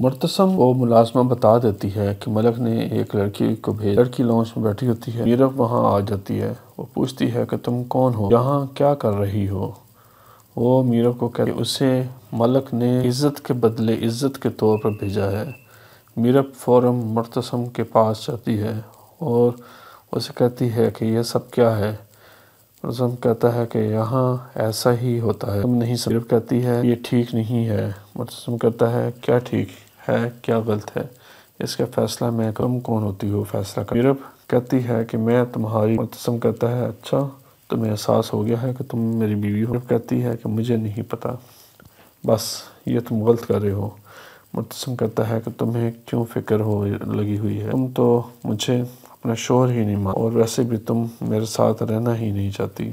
मरतसम वो मुलाजमा बता देती है कि मलक ने एक लड़की को भेज लड़की लॉन्च में बैठी होती है मीरफ वहाँ आ जाती है वो पूछती है कि तुम कौन हो यहाँ क्या कर रही हो वो मीरफ को कह उसे मलक ने इज़्ज़त के बदले इज़्ज़त के तौर पर भेजा है मीरफ फ़ौर मरतसम के पास जाती है और उसे कहती है कि यह सब क्या है मरतसम कहता है कि यहाँ ऐसा ही होता है तुम नहीं सब कहती है ये ठीक नहीं है मरतसम कहता है क्या ठीक है क्या गलत है इसका फ़ैसला मैं कम कौन होती हो फैसला कर यूरोप कहती है कि मैं तुम्हारी मुतसम करता है अच्छा तुम्हें एहसास हो गया है कि तुम मेरी बीवी हो कहती है कि मुझे नहीं पता बस ये तुम गलत कर रहे हो मुतसम करता है कि तुम्हें क्यों फिक्र हो लगी हुई है तुम तो मुझे अपना शोर ही नहीं मान और वैसे भी तुम मेरे साथ रहना ही नहीं चाहती